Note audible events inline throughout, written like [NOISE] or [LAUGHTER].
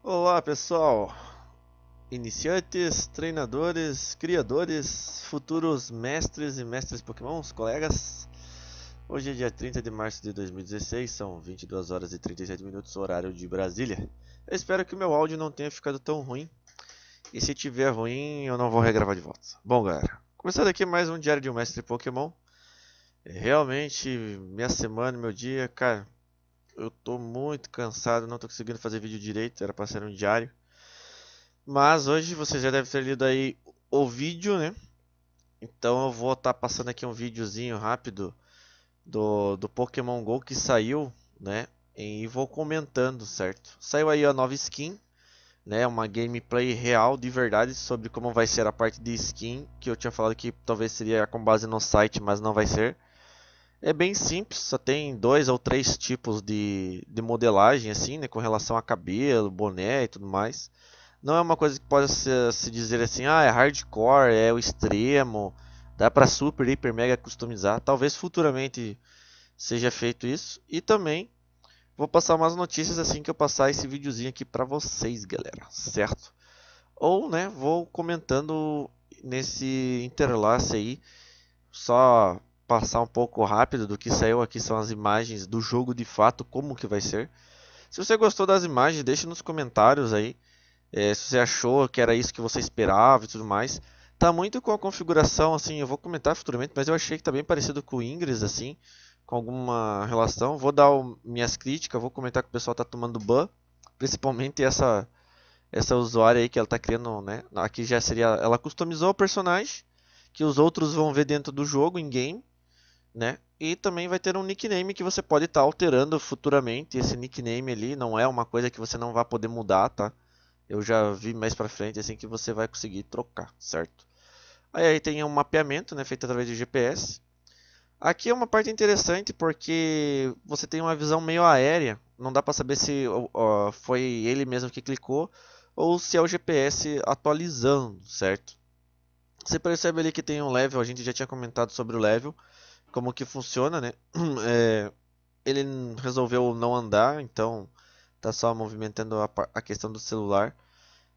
Olá pessoal, iniciantes, treinadores, criadores, futuros mestres e mestres pokémons, colegas. Hoje é dia 30 de março de 2016, são 22 horas e 37 minutos, horário de Brasília. Eu espero que o meu áudio não tenha ficado tão ruim, e se tiver ruim eu não vou regravar de volta. Bom galera, começando aqui mais um Diário de um Mestre Pokémon. Realmente, minha semana, meu dia, cara, eu tô muito cansado, não tô conseguindo fazer vídeo direito, era para ser um diário. Mas hoje você já deve ter lido aí o vídeo, né? Então eu vou estar tá passando aqui um videozinho rápido do, do Pokémon GO que saiu, né? E vou comentando, certo? Saiu aí a nova skin, né? Uma gameplay real, de verdade, sobre como vai ser a parte de skin, que eu tinha falado que talvez seria com base no site, mas não vai ser. É bem simples, só tem dois ou três tipos de, de modelagem, assim, né, com relação a cabelo, boné e tudo mais. Não é uma coisa que possa se, se dizer assim, ah, é hardcore, é o extremo, dá para super, hiper, mega customizar. Talvez futuramente seja feito isso. E também vou passar mais notícias assim que eu passar esse videozinho aqui para vocês, galera, certo? Ou, né, vou comentando nesse interlace aí, só passar um pouco rápido do que saiu aqui são as imagens do jogo de fato, como que vai ser. Se você gostou das imagens, deixe nos comentários aí. É, se você achou que era isso que você esperava e tudo mais. Tá muito com a configuração, assim, eu vou comentar futuramente, mas eu achei que tá bem parecido com o Ingress, assim, com alguma relação. Vou dar o, minhas críticas, vou comentar que o pessoal tá tomando ban, principalmente essa essa usuária aí que ela tá criando, né? Aqui já seria, ela customizou o personagem que os outros vão ver dentro do jogo em game né? E também vai ter um nickname que você pode estar tá alterando futuramente. Esse nickname ali não é uma coisa que você não vai poder mudar, tá? Eu já vi mais pra frente assim que você vai conseguir trocar, certo? Aí, aí tem um mapeamento, né, feito através de GPS. Aqui é uma parte interessante porque você tem uma visão meio aérea. Não dá para saber se foi ele mesmo que clicou ou se é o GPS atualizando, certo? Você percebe ali que tem um level, a gente já tinha comentado sobre o level como que funciona, né? [CLEARS THROAT] É, ele resolveu não andar, então tá só movimentando a, a questão do celular.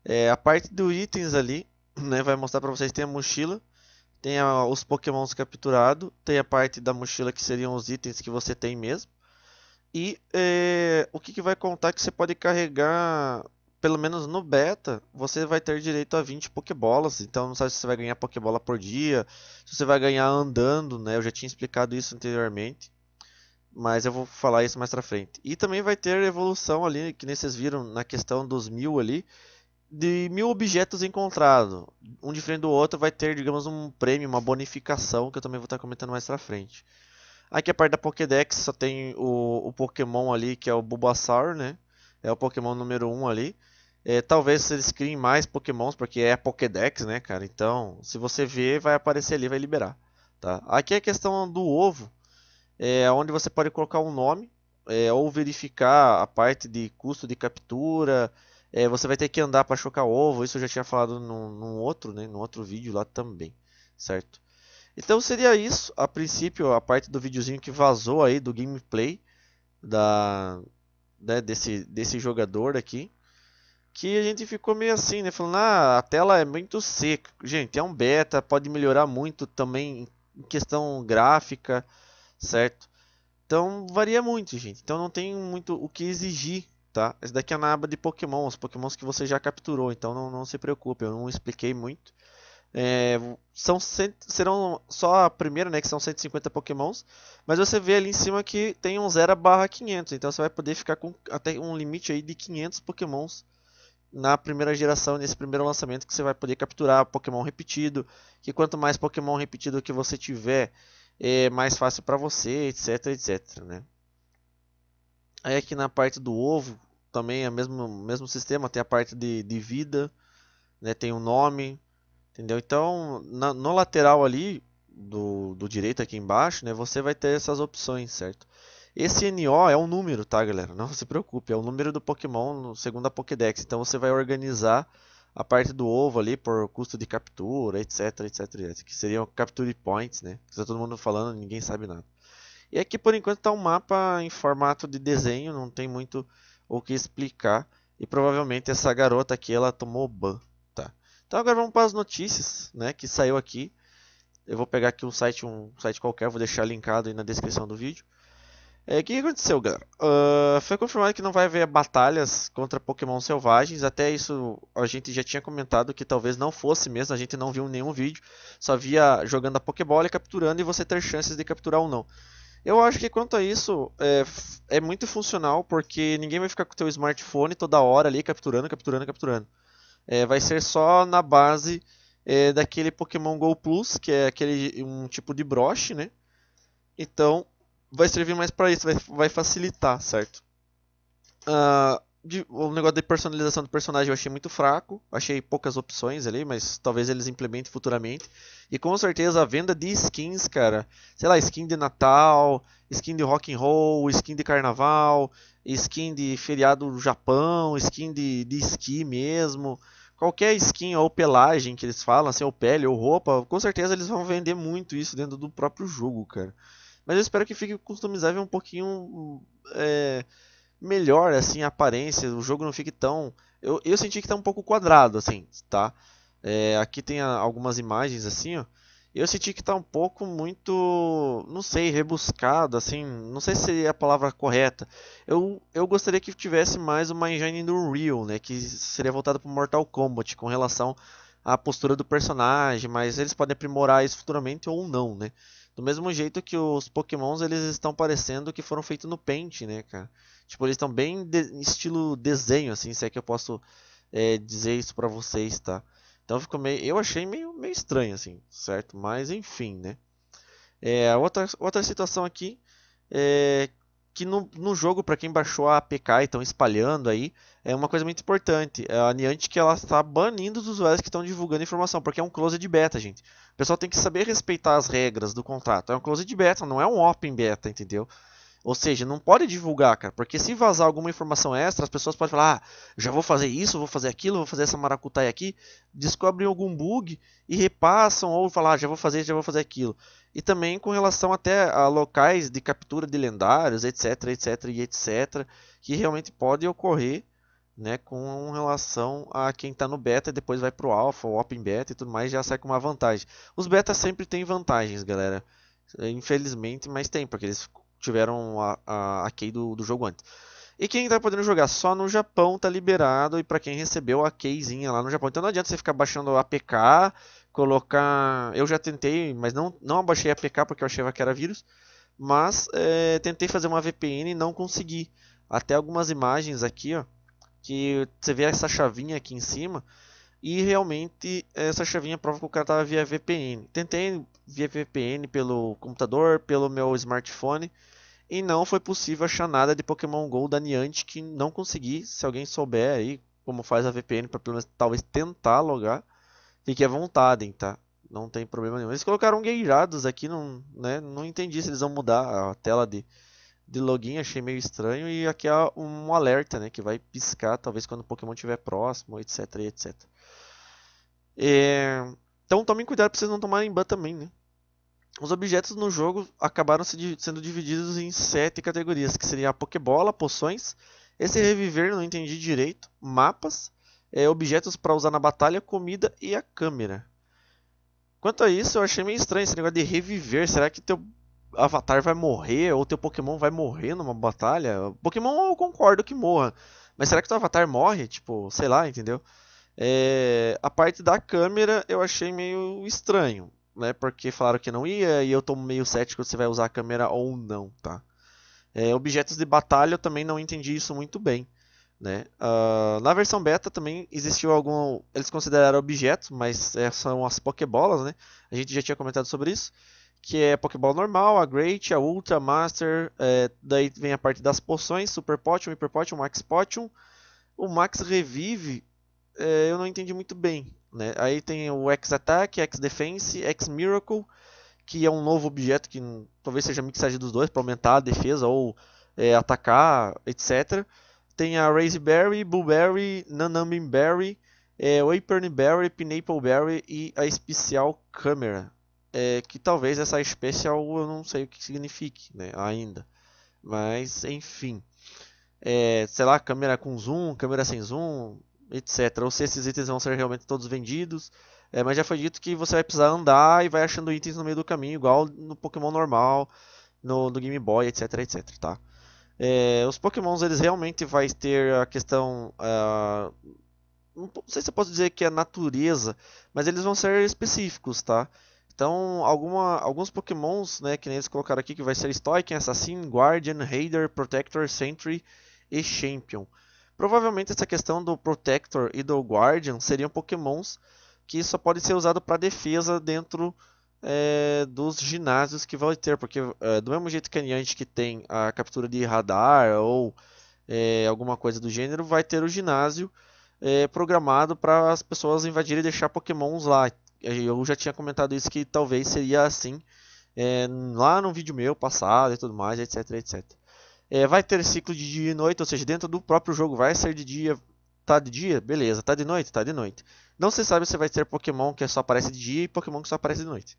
É, a parte dos itens ali, [CLEARS THROAT] né, vai mostrar para vocês tem a mochila, tem a, os pokémons capturados, tem a parte da mochila que seriam os itens que você tem mesmo. E é, o que, que vai contar que você pode carregar pelo menos no beta, você vai ter direito a 20 pokebolas Então não sabe se você vai ganhar pokebola por dia, se você vai ganhar andando, né? Eu já tinha explicado isso anteriormente. Mas eu vou falar isso mais pra frente. E também vai ter evolução ali, que nem vocês viram na questão dos mil ali. De mil objetos encontrados. Um diferente do outro vai ter, digamos, um prêmio, uma bonificação, que eu também vou estar comentando mais pra frente. Aqui a parte da Pokédex só tem o, o Pokémon ali, que é o Bulbasaur, né? É o Pokémon número 1 um ali. É, talvez eles criem mais pokémons, porque é a Pokédex, né, cara? Então, se você ver, vai aparecer ali, vai liberar. Tá? Aqui é a questão do ovo, é, onde você pode colocar um nome, é, ou verificar a parte de custo de captura, é, você vai ter que andar para chocar ovo, isso eu já tinha falado num, num, outro, né, num outro vídeo lá também, certo? Então seria isso, a princípio, a parte do videozinho que vazou aí do gameplay da, né, desse, desse jogador aqui que a gente ficou meio assim, né? Falando, ah, a tela é muito seca. Gente, é um beta, pode melhorar muito também em questão gráfica, certo? Então varia muito, gente. Então não tem muito o que exigir, tá? Esse daqui é na aba de Pokémon, os Pokémons que você já capturou, então não, não se preocupe, eu não expliquei muito. É, são cento, serão só a primeira, né, que são 150 pokémons, mas você vê ali em cima que tem um 0 barra 500, então você vai poder ficar com até um limite aí de 500 pokémons na primeira geração, nesse primeiro lançamento, que você vai poder capturar Pokémon repetido. Que quanto mais Pokémon repetido que você tiver, é mais fácil para você, etc, etc, né? Aí aqui na parte do ovo, também é o mesmo, mesmo sistema, tem a parte de, de vida, né? tem o um nome, entendeu? Então, na, no lateral ali, do, do direito aqui embaixo, né? Você vai ter essas opções, certo? Esse NO é um número, tá, galera? Não [LAUGHS] se preocupe, é o número do Pokémon segundo a Pokédex. Então você vai organizar a parte do ovo ali por custo de captura, etc, etc, etc. Que seriam capture points, né? Que está todo mundo falando, ninguém sabe nada. E aqui por enquanto está um mapa em formato de desenho, não tem muito o que explicar. E provavelmente essa garota aqui, ela tomou ban, tá? Então agora vamos para as notícias, né? Que saiu aqui. Eu vou pegar aqui um site, um site qualquer, vou deixar linkado aí na descrição do vídeo. É, o que aconteceu, galera? Uh, foi confirmado que não vai haver batalhas contra Pokémon selvagens. Até isso a gente já tinha comentado que talvez não fosse mesmo. A gente não viu nenhum vídeo. Só via jogando a Pokébola e capturando e você ter chances de capturar ou não. Eu acho que quanto a isso é, é muito funcional porque ninguém vai ficar com o teu smartphone toda hora ali capturando, capturando, capturando. É, vai ser só na base é, daquele Pokémon Go Plus, que é aquele um tipo de broche, né? Então vai servir mais para isso, vai, vai, facilitar, certo? Uh, de, o negócio de personalização do personagem eu achei muito fraco, achei poucas opções ali, mas talvez eles implementem futuramente. E com certeza a venda de skins, cara, sei lá, skin de Natal, skin de rock and roll, skin de carnaval, skin de feriado do Japão, skin de, de esqui mesmo, qualquer skin ou pelagem que eles falam, assim, ou pele ou roupa, com certeza eles vão vender muito isso dentro do próprio jogo, cara. Mas eu espero que fique customizável um pouquinho é, melhor, assim, a aparência. O jogo não fique tão. Eu, eu senti que está um pouco quadrado, assim, tá? É, aqui tem algumas imagens, assim, ó. Eu senti que está um pouco muito, não sei, rebuscado, assim, não sei se seria a palavra correta. Eu, eu gostaria que tivesse mais uma engine do real, né, que seria voltada para Mortal Kombat com relação à postura do personagem, mas eles podem aprimorar isso futuramente ou não, né. Do mesmo jeito que os Pokémons, eles estão parecendo que foram feitos no Paint, né, cara? Tipo, eles estão bem de estilo desenho, assim, se é que eu posso é, dizer isso para vocês, tá? Então ficou meio, eu achei meio, meio estranho, assim, certo? Mas enfim, né? É, outra, outra situação aqui é que no, no jogo, para quem baixou a APK e estão espalhando aí, é uma coisa muito importante. É a Niantic ela está banindo os usuários que estão divulgando informação, porque é um close de beta, gente pessoal tem que saber respeitar as regras do contrato. É um closed beta, não é um open beta, entendeu? Ou seja, não pode divulgar, cara, porque se vazar alguma informação extra, as pessoas podem falar: ah, já vou fazer isso, vou fazer aquilo, vou fazer essa maracutaia aqui. Descobrem algum bug e repassam, ou falar: ah, já vou fazer, já vou fazer aquilo. E também com relação até a locais de captura de lendários, etc, etc e etc, que realmente pode ocorrer né, com relação a quem está no beta, e depois vai para o alpha, o open beta e tudo mais, já sai com uma vantagem. Os betas sempre têm vantagens, galera. Infelizmente, mas tem, porque eles tiveram a, a, a key do, do jogo antes. E quem está podendo jogar só no Japão está liberado e para quem recebeu a keyzinha lá no Japão. Então não adianta você ficar baixando o APK, colocar... Eu já tentei, mas não, não abaixei a APK porque eu achava que era vírus. Mas é, tentei fazer uma VPN e não consegui. Até algumas imagens aqui, ó que você vê essa chavinha aqui em cima e realmente essa chavinha prova que o cara estava via VPN. Tentei via VPN pelo computador, pelo meu smartphone e não foi possível achar nada de Pokémon Go da Niantic que não consegui. Se alguém souber aí como faz a VPN para pelo menos talvez tentar logar, fique à vontade, tá? Não tem problema nenhum. Eles colocaram gueirados aqui, não, né? Não entendi se eles vão mudar a tela de de login, achei meio estranho. E aqui há é um alerta, né? Que vai piscar, talvez quando o Pokémon estiver próximo, etc, etc. É... Então tomem cuidado para vocês não tomarem ban também, né? Os objetos no jogo acabaram se, sendo divididos em sete categorias, que seria a Pokébola, poções, esse reviver, não entendi direito, mapas, é, objetos para usar na batalha, comida e a câmera. Quanto a isso, eu achei meio estranho esse negócio de reviver. Será que teu avatar vai morrer ou teu Pokémon vai morrer numa batalha. Pokémon eu concordo que morra, mas será que teu avatar morre? Tipo, sei lá, entendeu? É, a parte da câmera eu achei meio estranho, né? Porque falaram que não ia e eu tô meio cético se vai usar a câmera ou não, tá? É, objetos de batalha eu também não entendi isso muito bem. Né? Uh, na versão beta também existiu algum. Eles consideraram objetos, mas é, são as Pokébolas, né? A gente já tinha comentado sobre isso que é Pokéball normal, a Great, a Ultra, Master, é, daí vem a parte das poções, Super Potion, Hyper Potion, Max Potion. O Max Revive é, eu não entendi muito bem, né? Aí tem o X Attack, X Defense, X Miracle, que é um novo objeto que talvez seja mixagem dos dois para aumentar a defesa ou é, atacar, etc. Tem a Berry, Blueberry, Nanambinberry, é, Pineapple Berry e a especial Camera é, que talvez essa especial é eu não sei o que signifique né, ainda. Mas enfim, é, sei lá, câmera com zoom, câmera sem zoom, etc. Ou se esses itens vão ser realmente todos vendidos. É, mas já foi dito que você vai precisar andar e vai achando itens no meio do caminho, igual no Pokémon normal, no, no Game Boy, etc, etc, tá? É, os Pokémons, eles realmente vai ter a questão... Uh, não sei se eu posso dizer que é natureza, mas eles vão ser específicos, tá? Então, alguma, alguns pokémons, né, que nem eles colocaram aqui, que vai ser Stoiken, Assassin, Guardian, Raider, Protector, Sentry e Champion. Provavelmente essa questão do Protector e do Guardian seriam pokémons que só pode ser usado para defesa dentro é, dos ginásios que vai ter, porque é, do mesmo jeito que a Niantic que tem a captura de radar ou é, alguma coisa do gênero, vai ter o ginásio é, programado para as pessoas invadirem e deixar pokémons lá eu já tinha comentado isso que talvez seria assim é, lá no vídeo meu passado e tudo mais, etc, etc. É, vai ter ciclo de dia e noite, ou seja, dentro do próprio jogo vai ser de dia, tá de dia, beleza, tá de noite, tá de noite. Não se sabe se vai ter Pokémon que só aparece de dia e Pokémon que só aparece de noite.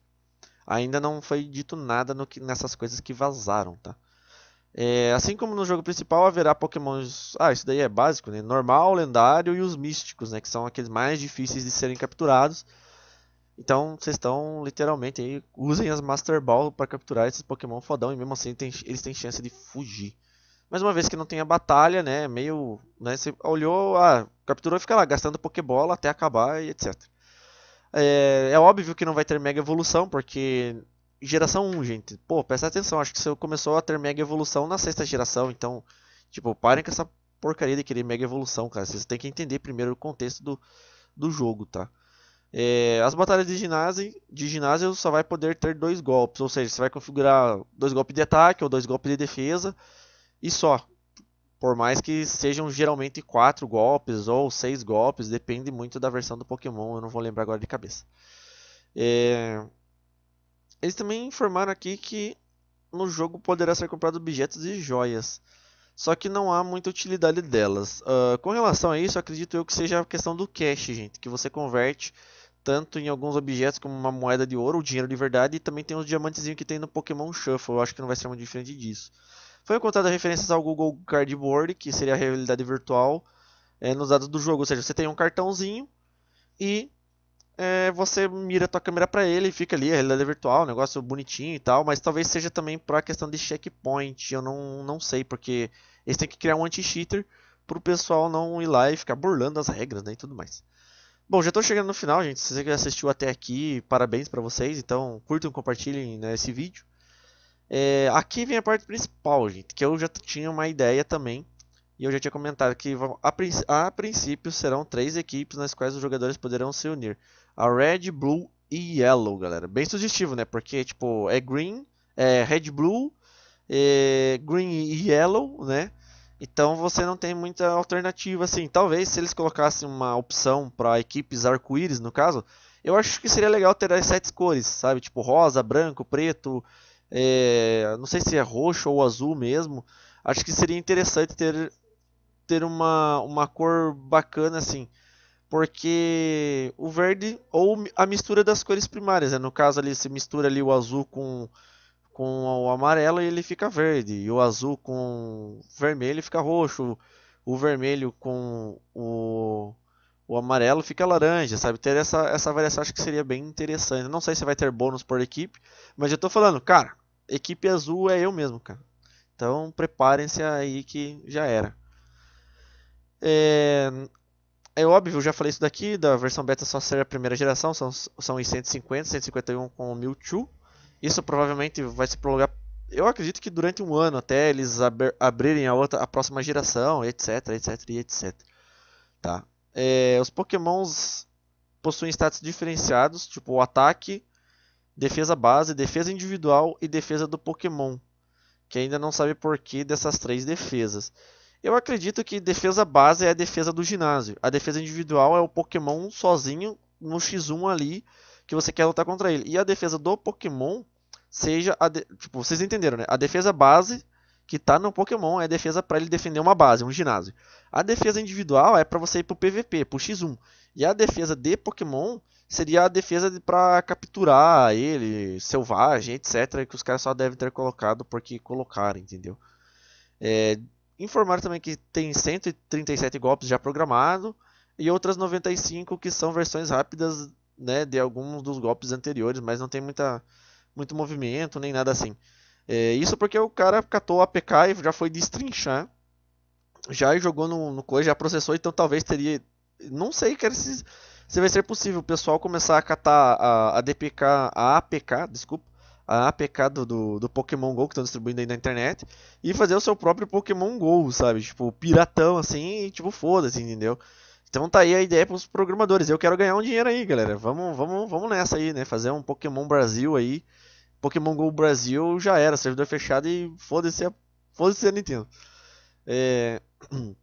Ainda não foi dito nada no que, nessas coisas que vazaram, tá? É, assim como no jogo principal, haverá pokémons. Ah, isso daí é básico, né? Normal, lendário e os místicos, né? Que são aqueles mais difíceis de serem capturados. Então vocês estão literalmente aí, usem as Master Ball para capturar esses Pokémon fodão e mesmo assim tem, eles têm chance de fugir. Mas uma vez que não tem a batalha, né, meio, né, você olhou, ah, capturou e fica lá gastando Pokébola até acabar e etc. É, é óbvio que não vai ter mega evolução, porque geração 1, gente. Pô, presta atenção, acho que você começou a ter mega evolução na sexta geração, então, tipo, parem com essa porcaria de querer mega evolução, cara. Vocês têm que entender primeiro o contexto do, do jogo, tá? É, as batalhas de ginásio, de ginásio só vai poder ter dois golpes, ou seja, você vai configurar dois golpes de ataque ou dois golpes de defesa e só. Por mais que sejam geralmente quatro golpes ou seis golpes, depende muito da versão do Pokémon, eu não vou lembrar agora de cabeça. É... Eles também informaram aqui que no jogo poderá ser comprado objetos e joias, só que não há muita utilidade delas. Uh, com relação a isso, acredito eu que seja a questão do cash, gente, que você converte tanto em alguns objetos como uma moeda de ouro, o dinheiro de verdade, e também tem os diamantezinhos que tem no Pokémon Shuffle, eu acho que não vai ser muito diferente disso. Foi encontrada referências ao Google Cardboard, que seria a realidade virtual, é, nos dados do jogo, ou seja, você tem um cartãozinho e é, você mira a tua câmera para ele e fica ali, a realidade virtual, um negócio bonitinho e tal, mas talvez seja também para questão de checkpoint, eu não, não sei, porque eles têm que criar um anti-cheater para o pessoal não ir lá e ficar burlando as regras né, e tudo mais. Bom, já estou chegando no final, gente. Se você assistiu até aqui, parabéns para vocês. Então, curtam, e compartilhem né, esse vídeo. É, aqui vem a parte principal, gente, que eu já tinha uma ideia também. E eu já tinha comentado que a, a, princípio serão três equipes nas quais os jogadores poderão se unir. A Red, Blue e Yellow, galera. Bem sugestivo, né? Porque, tipo, é Green, é Red, Blue, é Green e Yellow, né? Então você não tem muita alternativa assim. Talvez se eles colocassem uma opção para equipes arco-íris, no caso, eu acho que seria legal ter as sete cores, sabe? Tipo rosa, branco, preto, é... não sei se é roxo ou azul mesmo. Acho que seria interessante ter, ter uma, uma cor bacana assim. Porque o verde ou a mistura das cores primárias, né? No caso ali, se mistura ali o azul com com o amarelo ele fica verde, e o azul com vermelho fica roxo, o vermelho com o, o amarelo fica laranja, sabe? Ter essa, essa variação acho que seria bem interessante. Não sei se vai ter bônus por equipe, mas eu tô falando, cara, equipe azul é eu mesmo, cara. Então preparem-se aí que já era. É, é óbvio, já falei isso daqui, da versão beta só ser a primeira geração, são, são 150, 151 com o Mewtwo. Isso provavelmente vai se prolongar. Eu acredito que durante um ano até eles abrirem a outra, a próxima geração, etc, etc, etc. Tá. É, os Pokémons possuem status diferenciados, tipo o ataque, defesa base, defesa individual e defesa do Pokémon, que ainda não sabe por que dessas três defesas. Eu acredito que defesa base é a defesa do ginásio. A defesa individual é o Pokémon sozinho no X1 ali que você quer lutar contra ele. E a defesa do Pokémon seja a de... tipo, vocês entenderam, né? A defesa base que tá no Pokémon é a defesa para ele defender uma base, um ginásio. A defesa individual é para você ir pro PVP, pro X1. E a defesa de Pokémon seria a defesa de, para capturar ele, selvagem, etc, que os caras só devem ter colocado porque colocaram, entendeu? É, informar também que tem 137 golpes já programados e outras 95 que são versões rápidas né, de alguns dos golpes anteriores, mas não tem muita muito movimento, nem nada assim. É, isso porque o cara catou a APK e já foi destrinchar, já jogou no, no coisa, já processou, então talvez teria. Não sei, se, se vai ser possível o pessoal começar a catar a, a DPK, a APK, desculpa, a APK do, do, do Pokémon GO que estão distribuindo aí na internet e fazer o seu próprio Pokémon GO, sabe? Tipo, piratão assim tipo, foda-se, entendeu? Então tá aí a ideia para os programadores. Eu quero ganhar um dinheiro aí, galera. Vamos, vamos, vamos nessa aí, né? Fazer um Pokémon Brasil aí Pokémon Go Brasil já era, servidor fechado e foda-se a, foda a Nintendo. É... [CLEARS THROAT]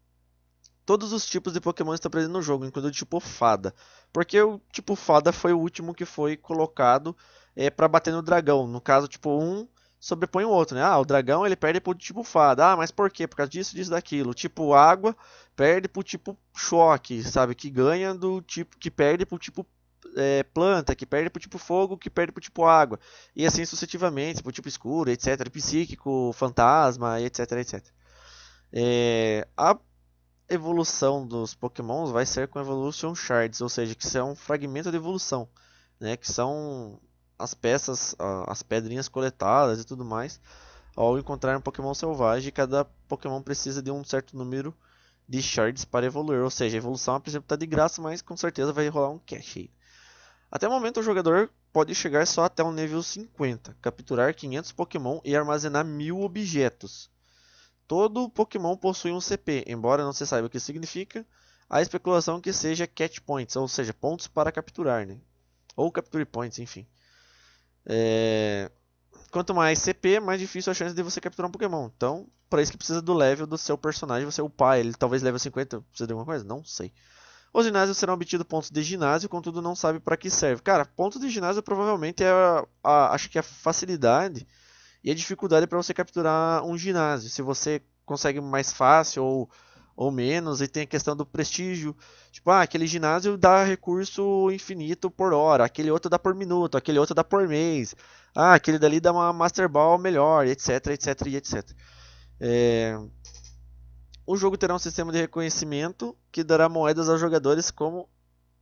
Todos os tipos de Pokémon estão presentes no jogo, incluindo o tipo fada. Porque o tipo fada foi o último que foi colocado é, para bater no dragão. No caso, tipo, um sobrepõe o outro, né? Ah, o dragão ele perde pro tipo fada. Ah, mas por quê? Por causa disso, disso, daquilo. tipo água perde pro tipo choque, sabe? Que ganha do tipo que perde pro tipo é, planta, que perde pro tipo fogo, que perde pro tipo água. E assim sucessivamente, pro tipo escuro, etc. Psíquico, fantasma, etc, etc. É, a evolução dos pokémons vai ser com Evolution Shards, ou seja, que são fragmentos de evolução, né? Que são as peças, as pedrinhas coletadas e tudo mais ao encontrar um Pokémon selvagem. Cada Pokémon precisa de um certo número de shards para evoluir, ou seja, a evolução por exemplo está de graça, mas com certeza vai rolar um cache aí. Até o momento, o jogador pode chegar só até o nível 50, capturar 500 Pokémon e armazenar 1000 objetos. Todo Pokémon possui um CP, embora não se saiba o que significa, a especulação que seja catch points, ou seja, pontos para capturar, né? ou capture points, enfim. É... Quanto mais CP, mais difícil a chance de você capturar um Pokémon. Então, para isso que precisa do level do seu personagem, você upar ele, talvez level 50, precisa de alguma coisa? Não sei. Os ginásios serão obtidos pontos de ginásio, contudo não sabe para que serve. Cara, ponto de ginásio provavelmente é a, a, acho que é a facilidade e a dificuldade para você capturar um ginásio. Se você consegue mais fácil ou, ou menos, e tem a questão do prestígio. Tipo, ah, aquele ginásio dá recurso infinito por hora, aquele outro dá por minuto, aquele outro dá por mês. Ah, aquele dali dá uma Master Ball melhor, etc, etc, etc. É... O jogo terá um sistema de reconhecimento que dará moedas aos jogadores como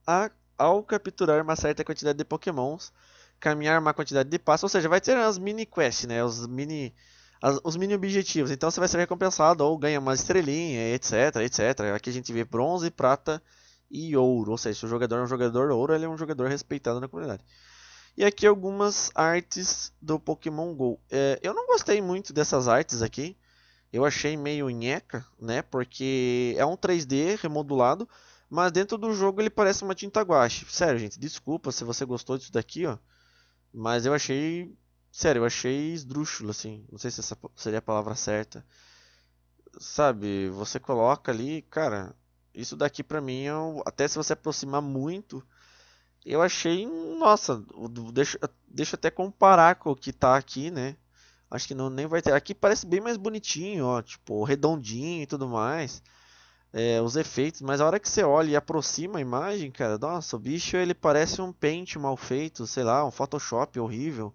a, ao capturar uma certa quantidade de pokémons, caminhar uma quantidade de passos, ou seja, vai ter as mini quests, né? Os mini as, os mini objetivos. Então você vai ser recompensado ou ganha uma estrelinha, etc, etc. Aqui a gente vê bronze, prata e ouro. Ou seja, se o jogador é um jogador ouro, ele é um jogador respeitado na comunidade. E aqui algumas artes do Pokémon GO. É, eu não gostei muito dessas artes aqui eu achei meio nheca, né? Porque é um 3D remodulado, mas dentro do jogo ele parece uma tinta guache. Sério, gente, desculpa se você gostou disso daqui, ó. Mas eu achei, sério, eu achei esdrúxulo assim. Não sei se essa seria a palavra certa. Sabe, você coloca ali, cara, isso daqui pra mim, é, até se você aproximar muito, eu achei, nossa, deixa, deixa até comparar com o que tá aqui, né? Acho que não, nem vai ter. Aqui parece bem mais bonitinho, ó, tipo, redondinho e tudo mais. É, os efeitos, mas a hora que você olha e aproxima a imagem, cara, nossa, o bicho ele parece um paint mal feito, sei lá, um Photoshop horrível.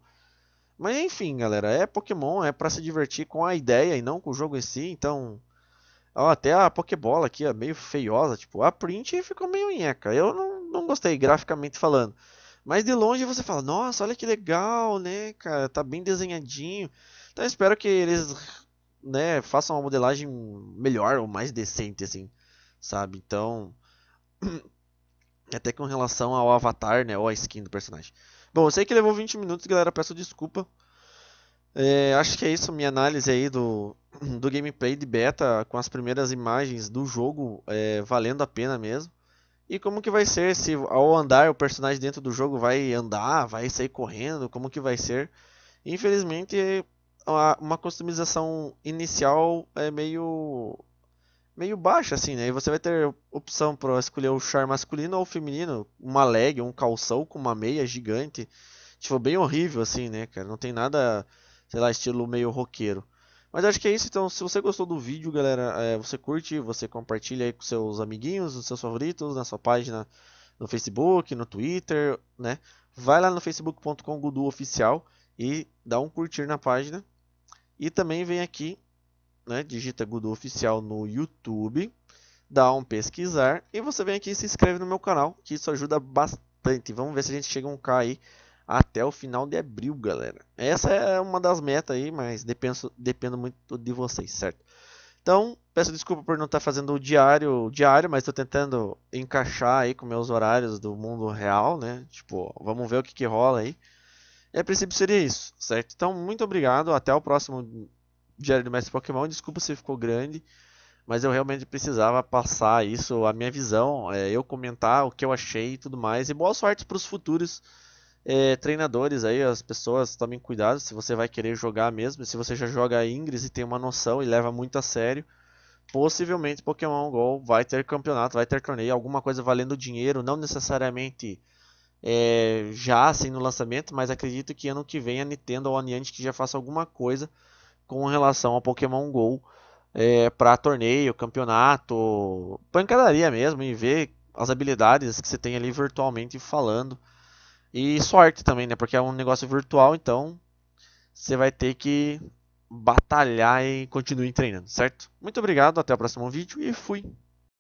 Mas enfim, galera, é Pokémon, é para se divertir com a ideia e não com o jogo em si, então. Ó, até a Pokébola aqui, ó, meio feiosa, tipo, a print ficou meio nheca. Eu não, não gostei, graficamente falando. Mas de longe você fala, nossa, olha que legal, né, cara? Tá bem desenhadinho. Então espero que eles, né, façam uma modelagem melhor ou mais decente, assim, sabe? Então, [CLEARS THROAT] até com relação ao avatar, né, ou a skin do personagem. Bom, eu sei que levou 20 minutos, galera, peço desculpa. É, acho que é isso, minha análise aí do, [CLEARS THROAT] do gameplay de beta com as primeiras imagens do jogo, é, valendo a pena mesmo. E como que vai ser se ao andar o personagem dentro do jogo vai andar, vai sair correndo, como que vai ser? Infelizmente, uma customização inicial é meio meio baixa assim, né? E você vai ter opção para escolher o char masculino ou feminino, uma leg, um calção com uma meia gigante. Tipo, bem horrível assim, né, cara? Não tem nada, sei lá, estilo meio roqueiro. Mas acho que é isso. Então, se você gostou do vídeo, galera, é, você curte, você compartilha aí com seus amiguinhos, os seus favoritos, na sua página no Facebook, no Twitter, né? Vai lá no facebook.com Oficial e dá um curtir na página. E também vem aqui, né? Digita Gudu Oficial no YouTube, dá um pesquisar e você vem aqui e se inscreve no meu canal, que isso ajuda bastante. Vamos ver se a gente chega a um K aí até o final de abril, galera. Essa é uma das metas aí, mas dependo, dependo muito de vocês, certo? Então, peço desculpa por não estar fazendo o diário, o diário, mas estou tentando encaixar aí com meus horários do mundo real, né? Tipo, vamos ver o que, que rola aí. E a princípio seria isso, certo? Então, muito obrigado, até o próximo diário do Mestre Pokémon. Desculpa se ficou grande, mas eu realmente precisava passar isso, a minha visão, é, eu comentar o que eu achei e tudo mais. E boa sorte para os futuros é, treinadores aí, as pessoas tomem cuidado se você vai querer jogar mesmo. Se você já joga Ingress e tem uma noção e leva muito a sério, possivelmente Pokémon GO vai ter campeonato, vai ter torneio, alguma coisa valendo dinheiro, não necessariamente é, já assim no lançamento, mas acredito que ano que vem a Nintendo ou a Niantic já faça alguma coisa com relação ao Pokémon GO é, para torneio, campeonato, pancadaria mesmo e ver as habilidades que você tem ali virtualmente falando. E sorte também, né? Porque é um negócio virtual, então você vai ter que batalhar e continue treinando, certo? Muito obrigado, até o próximo vídeo e fui!